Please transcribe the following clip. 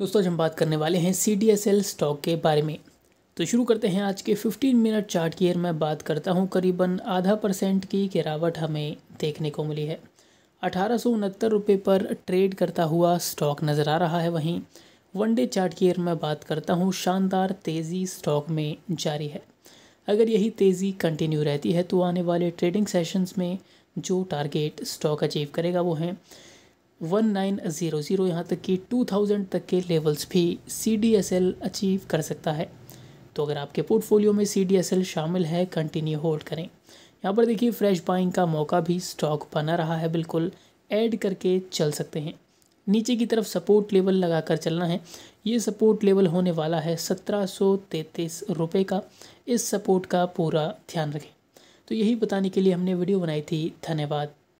दोस्तों आज हम बात करने वाले हैं C D S L stock के बारे में तो शुरू करते हैं आज के 15 मिनट चार्ट की मैं बात करता हूं करीबन आधा परसेंट की गिरावट हमें देखने को मिली है अठारह सौ रुपये पर ट्रेड करता हुआ स्टॉक नज़र आ रहा है वहीं वन डे चार्ट की मैं बात करता हूं शानदार तेज़ी स्टॉक में जारी है अगर यही तेज़ी कंटिन्यू रहती है तो आने वाले ट्रेडिंग सेशंस में जो टारगेट स्टॉक अचीव करेगा वो हैं वन नाइन ज़ीरो ज़ीरो यहाँ तक कि टू थाउजेंड तक के लेवल्स भी C D S L achieve कर सकता है तो अगर आपके पोर्टफोलियो में सी डी एस एल शामिल है कंटिन्यू होल्ड करें यहाँ पर देखिए फ्रेश बाइंग का मौका भी स्टॉक बना रहा है बिल्कुल ऐड करके चल सकते हैं नीचे की तरफ सपोर्ट लेवल लगाकर चलना है ये सपोर्ट लेवल होने वाला है सत्रह सौ तैंतीस रुपये का इस सपोर्ट का पूरा ध्यान रखें तो यही बताने के लिए हमने वीडियो बनाई थी धन्यवाद